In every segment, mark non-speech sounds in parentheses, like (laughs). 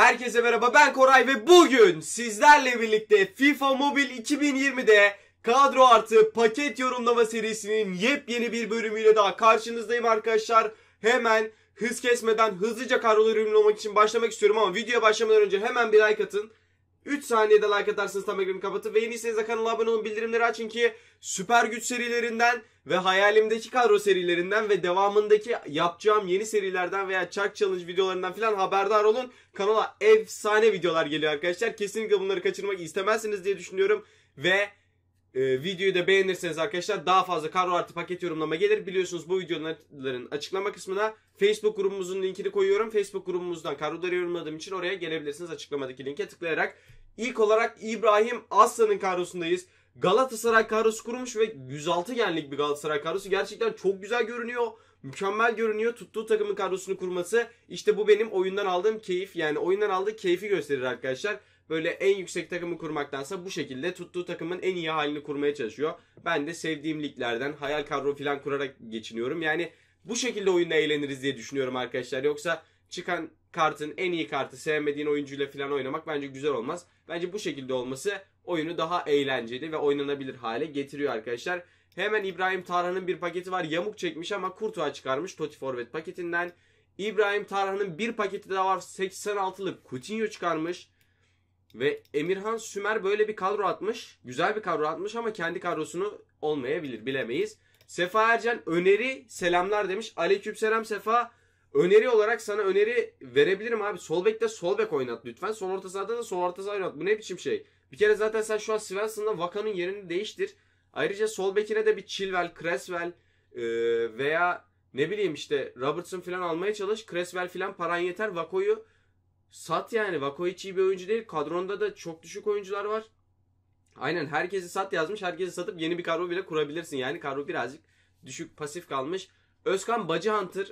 Herkese merhaba ben Koray ve bugün sizlerle birlikte FIFA Mobile 2020'de kadro artı paket yorumlama serisinin yepyeni bir bölümüyle daha karşınızdayım arkadaşlar. Hemen hız kesmeden hızlıca kadroları yorumlamak için başlamak istiyorum ama videoya başlamadan önce hemen bir like atın. 3 saniyede like atarsanız tam ekranı kapatın. Ve yeniyseniz de kanala abone olun bildirimleri açın ki süper güç serilerinden ve hayalimdeki kadro serilerinden ve devamındaki yapacağım yeni serilerden veya Chuck Challenge videolarından filan haberdar olun. Kanala efsane videolar geliyor arkadaşlar. Kesinlikle bunları kaçırmak istemezsiniz diye düşünüyorum. Ve ee, videoyu da beğenirseniz arkadaşlar daha fazla kadro artı paket yorumlama gelir. Biliyorsunuz bu videoların açıklama kısmına Facebook grubumuzun linkini koyuyorum. Facebook grubumuzdan kadroları yorumladığım için oraya gelebilirsiniz açıklamadaki linke tıklayarak. İlk olarak İbrahim Aslan'ın kadrosundayız. Galatasaray kadrosu kurmuş ve 106 genlik bir Galatasaray kadrosu. Gerçekten çok güzel görünüyor. Mükemmel görünüyor. Tuttuğu takımın kadrosunu kurması. İşte bu benim oyundan aldığım keyif. Yani oyundan aldığı keyfi gösterir arkadaşlar böyle en yüksek takımı kurmaktansa bu şekilde tuttuğu takımın en iyi halini kurmaya çalışıyor. Ben de sevdiğim liglerden hayal kadro falan kurarak geçiniyorum. Yani bu şekilde oyunda eğleniriz diye düşünüyorum arkadaşlar. Yoksa çıkan kartın en iyi kartı sevmediğin oyuncuyla falan oynamak bence güzel olmaz. Bence bu şekilde olması oyunu daha eğlenceli ve oynanabilir hale getiriyor arkadaşlar. Hemen İbrahim Tarhan'ın bir paketi var. Yamuk çekmiş ama Kurtuğa çıkarmış Toti Forvet paketinden. İbrahim Tarhan'ın bir paketi daha var. 86'lık Coutinho çıkarmış. Ve Emirhan Sümer böyle bir kadro atmış. Güzel bir kadro atmış ama kendi kadrosunu olmayabilir bilemeyiz. Sefa Ercan öneri selamlar demiş. Aleyküm selam Sefa. Öneri olarak sana öneri verebilirim abi. Sol bekte sol bek oynat lütfen. Sol orta sahada da sol orta saha oynat. Bu ne biçim şey? Bir kere zaten sen şu an Svensson'la Vaka'nın yerini değiştir. Ayrıca sol bekine de bir Chilwell, Creswell e, veya ne bileyim işte Robertson falan almaya çalış. Creswell falan paran yeter. Vako'yu Sat yani. Vakovic iyi bir oyuncu değil. Kadronda da çok düşük oyuncular var. Aynen herkesi sat yazmış. Herkesi satıp yeni bir kadro bile kurabilirsin. Yani kadro birazcık düşük pasif kalmış. Özkan Bacı Hunter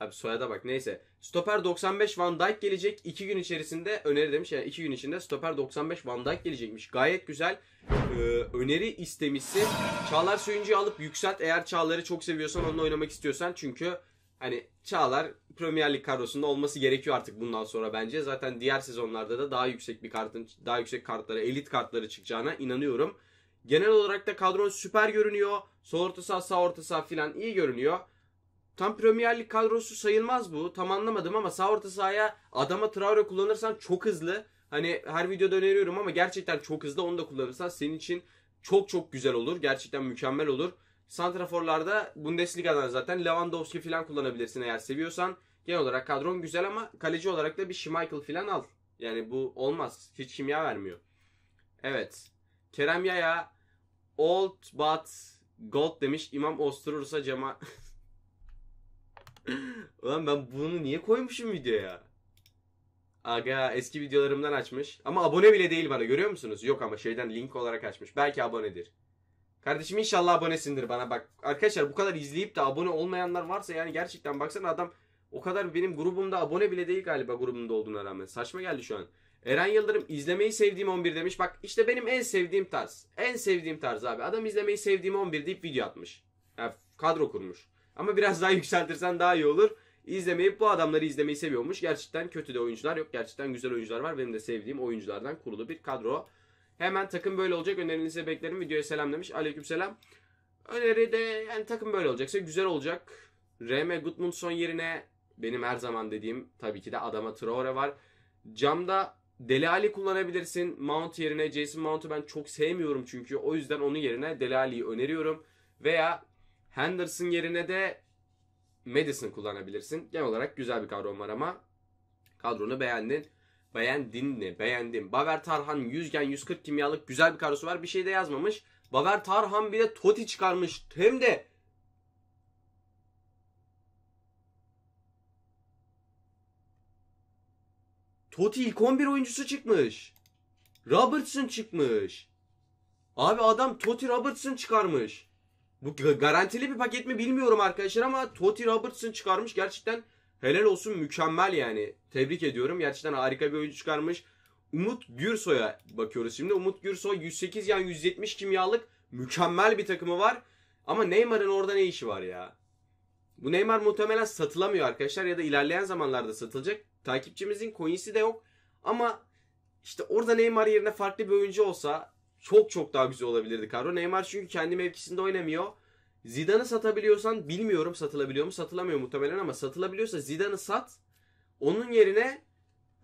Abi soyada bak neyse. Stoper 95 Van Dijk gelecek. 2 gün içerisinde öneri demiş. Yani 2 gün içinde stoper 95 Van Dijk gelecekmiş. Gayet güzel. Ee, öneri istemişsin. Çağlar Söyüncü'yü alıp yükselt. Eğer Çağlar'ı çok seviyorsan onunla oynamak istiyorsan. Çünkü hani Çağlar Premier Lig kadrosunda olması gerekiyor artık bundan sonra bence. Zaten diğer sezonlarda da daha yüksek bir kartın daha yüksek kartlara, elit kartları çıkacağına inanıyorum. Genel olarak da kadron süper görünüyor. Sol orta saha, sağ orta saha filan iyi görünüyor. Tam Premier Lig kadrosu sayılmaz bu. Tam anlamadım ama sağ orta sahaya adama Traore kullanırsan çok hızlı. Hani her videoda öneriyorum ama gerçekten çok hızlı onu da kullanırsan senin için çok çok güzel olur. Gerçekten mükemmel olur. Santraforlarda Bundesliga'dan zaten Lewandowski falan kullanabilirsin eğer seviyorsan. Genel olarak kadron güzel ama kaleci olarak da bir Schmeichel falan al. Yani bu olmaz. Hiç kimya vermiyor. Evet. Kerem Yaya old but gold demiş. İmam Osturursa cema... (laughs) Ulan ben bunu niye koymuşum videoya? Aga eski videolarımdan açmış. Ama abone bile değil bana görüyor musunuz? Yok ama şeyden link olarak açmış. Belki abonedir. Kardeşim inşallah abonesindir bana bak. Arkadaşlar bu kadar izleyip de abone olmayanlar varsa yani gerçekten baksana adam o kadar benim grubumda abone bile değil galiba grubumda olduğuna rağmen. Saçma geldi şu an. Eren Yıldırım izlemeyi sevdiğim 11 demiş. Bak işte benim en sevdiğim tarz. En sevdiğim tarz abi. Adam izlemeyi sevdiğim 11 deyip video atmış. Yani kadro kurmuş. Ama biraz daha (laughs) yükseltirsen daha iyi olur. İzlemeyi bu adamları izlemeyi seviyormuş. Gerçekten kötü de oyuncular yok. Gerçekten güzel oyuncular var. Benim de sevdiğim oyunculardan kurulu bir kadro. Hemen takım böyle olacak önerinizi beklerim. Videoya selam demiş. Aleyküm selam. Öneri de yani takım böyle olacaksa güzel olacak. Reme Goodmundson yerine benim her zaman dediğim tabii ki de adama Traore var. Camda Deli Ali kullanabilirsin. Mount yerine Jason Mount'u ben çok sevmiyorum çünkü. O yüzden onun yerine Deli Ali'yi öneriyorum. Veya Henderson yerine de Madison kullanabilirsin. Genel olarak güzel bir kadron var ama kadronu beğendin. Beğendin mi? Beğendim. Baver Tarhan Yüzgen 140 kimyalık güzel bir karosu var. Bir şey de yazmamış. Baver Tarhan bir de Toti çıkarmış. Hem de Toti ilk 11 oyuncusu çıkmış. Robertson çıkmış. Abi adam Toti Robertson çıkarmış. Bu garantili bir paket mi bilmiyorum arkadaşlar ama Toti Robertson çıkarmış. Gerçekten Helal olsun mükemmel yani. Tebrik ediyorum. Gerçekten harika bir oyuncu çıkarmış. Umut Gürsoy'a bakıyoruz şimdi. Umut Gürsoy 108 yani 170 kimyalık mükemmel bir takımı var. Ama Neymar'ın orada ne işi var ya? Bu Neymar muhtemelen satılamıyor arkadaşlar ya da ilerleyen zamanlarda satılacak. Takipçimizin coin'si de yok. Ama işte orada Neymar yerine farklı bir oyuncu olsa çok çok daha güzel olabilirdi kadro. Neymar çünkü kendi mevkisinde oynamıyor. Zidane'ı satabiliyorsan bilmiyorum satılabiliyor mu satılamıyor muhtemelen ama satılabiliyorsa Zidane'ı sat. Onun yerine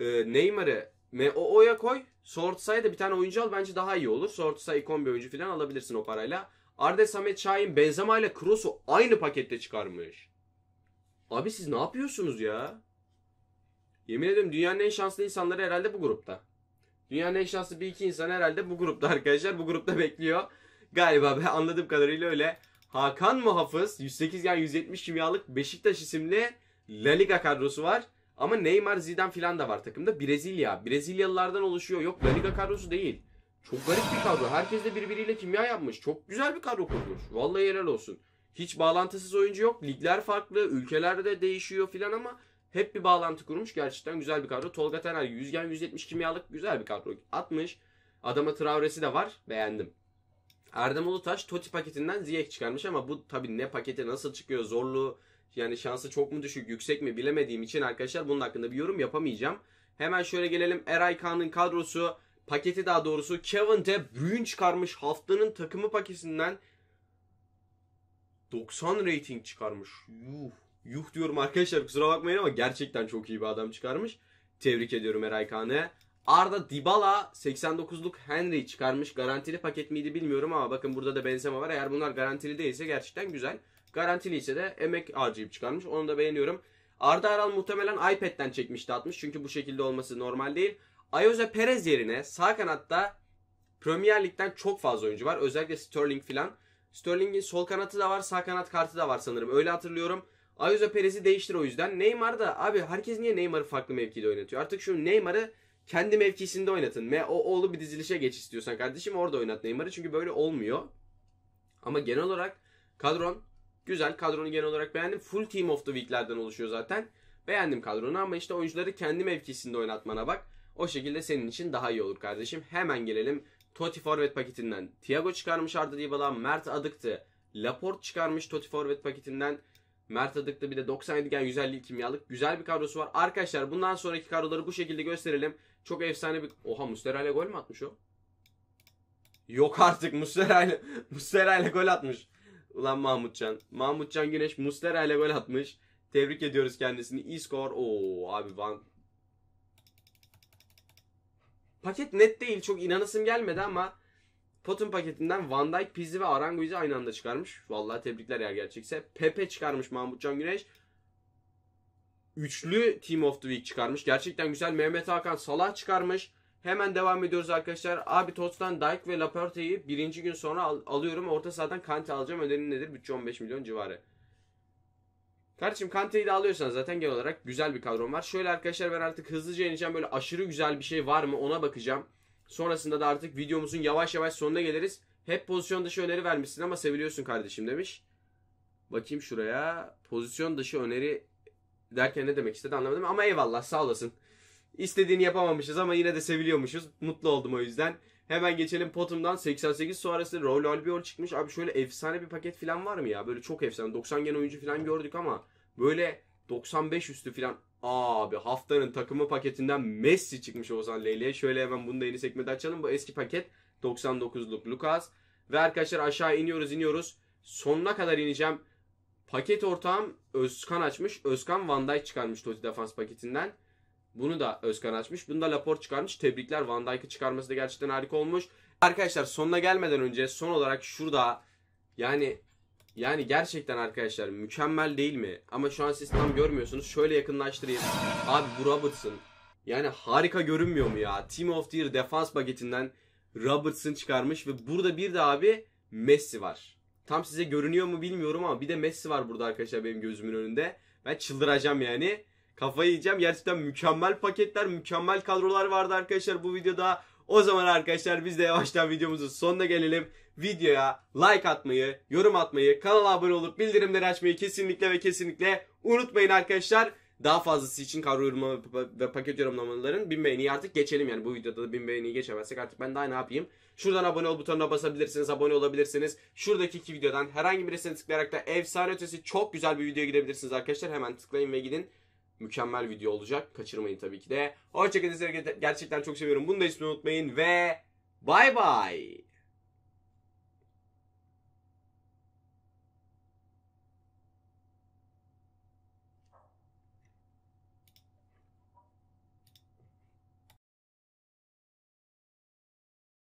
e, Neymar'ı MOO'ya koy. Sortsay'da bir tane oyuncu al bence daha iyi olur. Sortsay kombi oyuncu falan alabilirsin o parayla. Arda Samet Şahin Benzema ile Kroos'u aynı pakette çıkarmış. Abi siz ne yapıyorsunuz ya? Yemin ediyorum dünyanın en şanslı insanları herhalde bu grupta. Dünyanın en şanslı bir iki insan herhalde bu grupta arkadaşlar. Bu grupta bekliyor. Galiba ben anladığım kadarıyla öyle. Hakan Muhafız 108 yani 170 kimyalık Beşiktaş isimli La Liga kadrosu var. Ama Neymar, Zidane filan da var takımda. Brezilya. Brezilyalılardan oluşuyor. Yok La Liga kadrosu değil. Çok garip bir kadro. Herkes de birbiriyle kimya yapmış. Çok güzel bir kadro kurmuş. Vallahi helal olsun. Hiç bağlantısız oyuncu yok. Ligler farklı, ülkeler de değişiyor filan ama hep bir bağlantı kurmuş. Gerçekten güzel bir kadro. Tolga Tener 100 170 kimyalık güzel bir kadro. 60. Adama Traoresi de var. Beğendim. Erdem Ulutaş Toti paketinden Ziyech çıkarmış ama bu tabi ne paketi nasıl çıkıyor zorlu yani şansı çok mu düşük yüksek mi bilemediğim için arkadaşlar bunun hakkında bir yorum yapamayacağım. Hemen şöyle gelelim Eray Kaan'ın kadrosu paketi daha doğrusu Kevin De Bruyne çıkarmış haftanın takımı paketinden 90 rating çıkarmış. Yuh. Yuh diyorum arkadaşlar kusura bakmayın ama gerçekten çok iyi bir adam çıkarmış. Tebrik ediyorum Eray Kaan'ı. Arda Dybala 89'luk Henry çıkarmış. Garantili paket miydi bilmiyorum ama bakın burada da Benzema var. Eğer bunlar garantili değilse gerçekten güzel. Garantili ise de emek harcayıp çıkarmış. Onu da beğeniyorum. Arda Aral muhtemelen iPad'den çekmişti atmış. Çünkü bu şekilde olması normal değil. Ayoze Perez yerine sağ kanatta Premier Lig'den çok fazla oyuncu var. Özellikle Sterling filan. Sterling'in sol kanatı da var, sağ kanat kartı da var sanırım. Öyle hatırlıyorum. Ayoze Perez'i değiştir o yüzden. Neymar da abi herkes niye Neymar'ı farklı mevkide oynatıyor? Artık şu Neymar'ı kendi mevkisinde oynatın. O oğlu bir dizilişe geç istiyorsan kardeşim orada oynat Neymar'ı. Çünkü böyle olmuyor. Ama genel olarak kadron güzel. Kadronu genel olarak beğendim. Full Team of the Week'lerden oluşuyor zaten. Beğendim kadronu ama işte oyuncuları kendi mevkisinde oynatmana bak. O şekilde senin için daha iyi olur kardeşim. Hemen gelelim Toti Forvet paketinden. Thiago çıkarmış Arda Dybala, Mert Adıktı. Laporte çıkarmış Toti Forvet paketinden. Mert Adıklı bir de 97 gen 150 kimyalık. Güzel bir kadrosu var. Arkadaşlar bundan sonraki kadroları bu şekilde gösterelim. Çok efsane bir... Oha Mustera'yla gol mü atmış o? Yok artık Mustera'yla (laughs) Mustera'yla gol atmış. Ulan Mahmutcan. Mahmutcan Güneş Mustera'yla gol atmış. Tebrik ediyoruz kendisini. İyi skor. Oo abi Van Paket net değil. Çok inanasım gelmedi ama Potun paketinden Van Dijk, Pizzi ve Aranguiz'i aynı anda çıkarmış. Vallahi tebrikler eğer gerçekse. Pepe çıkarmış Mahmutcan Güneş. Üçlü Team of the Week çıkarmış. Gerçekten güzel. Mehmet Hakan Salah çıkarmış. Hemen devam ediyoruz arkadaşlar. Abi Tots'tan Dijk ve Laporte'yi birinci gün sonra al- alıyorum. Orta sahadan Kante alacağım. Önerin nedir? Bütçe 15 milyon civarı. Kardeşim Kante'yi de alıyorsan zaten genel olarak güzel bir kadron var. Şöyle arkadaşlar ben artık hızlıca ineceğim. Böyle aşırı güzel bir şey var mı ona bakacağım. Sonrasında da artık videomuzun yavaş yavaş sonuna geliriz. Hep pozisyon dışı öneri vermişsin ama seviliyorsun kardeşim demiş. Bakayım şuraya. Pozisyon dışı öneri derken ne demek istedi anlamadım ama eyvallah sağ olasın. İstediğini yapamamışız ama yine de seviliyormuşuz. Mutlu oldum o yüzden. Hemen geçelim potumdan 88 sonrası Raul Albiol çıkmış. Abi şöyle efsane bir paket falan var mı ya? Böyle çok efsane 90 gen oyuncu falan gördük ama böyle 95 üstü filan. Abi haftanın takımı paketinden Messi çıkmış Ozan Leyli'ye. Şöyle hemen bunu da yeni sekmede açalım. Bu eski paket 99'luk Lucas. Ve arkadaşlar aşağı iniyoruz iniyoruz. Sonuna kadar ineceğim. Paket ortağım Özkan açmış. Özkan Van Dijk çıkarmış Totti defans paketinden. Bunu da Özkan açmış. Bunu da Laporte çıkarmış. Tebrikler Van Dijk'ı çıkarması da gerçekten harika olmuş. Arkadaşlar sonuna gelmeden önce son olarak şurada yani yani gerçekten arkadaşlar mükemmel değil mi? Ama şu an siz tam görmüyorsunuz. Şöyle yakınlaştırayım. Abi bu Robertson. Yani harika görünmüyor mu ya? Team of the Year defans paketinden Robertson çıkarmış ve burada bir de abi Messi var. Tam size görünüyor mu bilmiyorum ama bir de Messi var burada arkadaşlar benim gözümün önünde. Ben çıldıracağım yani. Kafayı yiyeceğim. Gerçekten mükemmel paketler, mükemmel kadrolar vardı arkadaşlar bu videoda. O zaman arkadaşlar biz de yavaştan videomuzun sonuna gelelim videoya like atmayı, yorum atmayı, kanala abone olup bildirimleri açmayı kesinlikle ve kesinlikle unutmayın arkadaşlar. Daha fazlası için kadro yorumlama ve paket yorumlamaların bin beğeniyi artık geçelim yani bu videoda da bin beğeniyi geçemezsek artık ben daha ne yapayım. Şuradan abone ol butonuna basabilirsiniz, abone olabilirsiniz. Şuradaki iki videodan herhangi birisini tıklayarak da efsane ötesi çok güzel bir videoya gidebilirsiniz arkadaşlar. Hemen tıklayın ve gidin mükemmel video olacak. Kaçırmayın tabii ki de. Hoşçakalın. Sizleri gerçekten çok seviyorum. Bunu da hiç unutmayın ve bye bye.